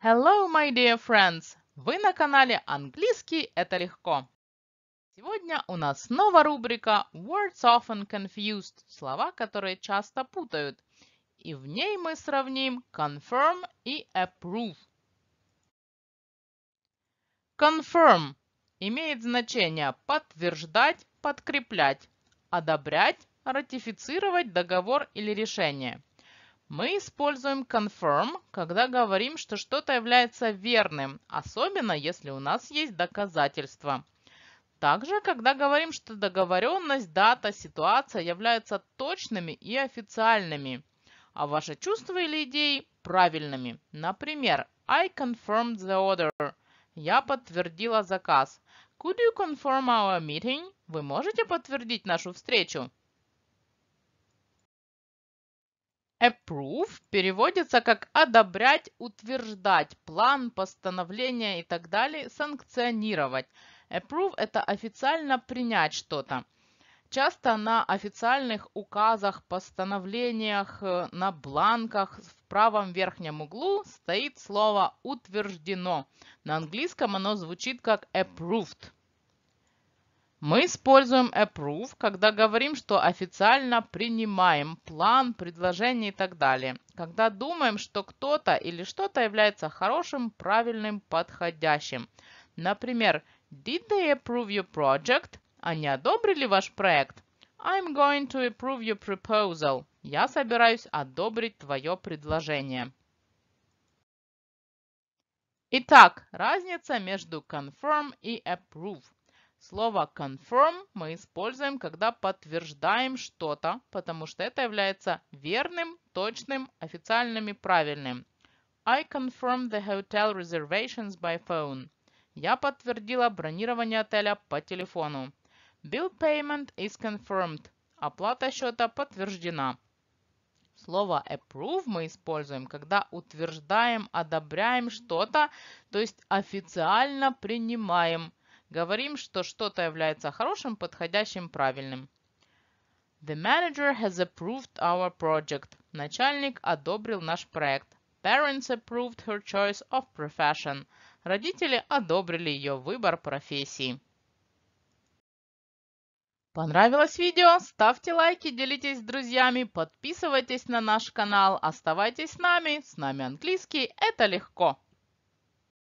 Hello, my dear friends! Вы на канале «Английский – это легко». Сегодня у нас снова рубрика «Words often confused» – слова, которые часто путают. И в ней мы сравним «confirm» и «approve». «Confirm» имеет значение «подтверждать», «подкреплять», «одобрять», «ратифицировать договор или решение». Мы используем confirm, когда говорим, что что-то является верным, особенно если у нас есть доказательства. Также, когда говорим, что договоренность, дата, ситуация являются точными и официальными, а ваши чувства или идеи правильными. Например, I confirmed the order. Я подтвердила заказ. Could you confirm our meeting? Вы можете подтвердить нашу встречу? Approve переводится как одобрять, утверждать, план, постановление и так далее, санкционировать. Approve – это официально принять что-то. Часто на официальных указах, постановлениях, э, на бланках в правом верхнем углу стоит слово «утверждено». На английском оно звучит как «approved». Мы используем approve, когда говорим, что официально принимаем план, предложение и так далее. Когда думаем, что кто-то или что-то является хорошим, правильным, подходящим. Например, did they approve your project? Они одобрили ваш проект? I'm going to approve your proposal. Я собираюсь одобрить твое предложение. Итак, разница между confirm и approve. Слово confirm мы используем, когда подтверждаем что-то, потому что это является верным, точным, официальным и правильным. I confirm the hotel reservations by phone. Я подтвердила бронирование отеля по телефону. Bill payment is confirmed. Оплата счета подтверждена. Слово approve мы используем, когда утверждаем, одобряем что-то, то есть официально принимаем Говорим, что что-то является хорошим, подходящим, правильным. The manager has approved our project. Начальник одобрил наш проект. Parents approved her choice of profession. Родители одобрили ее выбор профессии. Понравилось видео? Ставьте лайки, делитесь с друзьями, подписывайтесь на наш канал, оставайтесь с нами. С нами английский, это легко.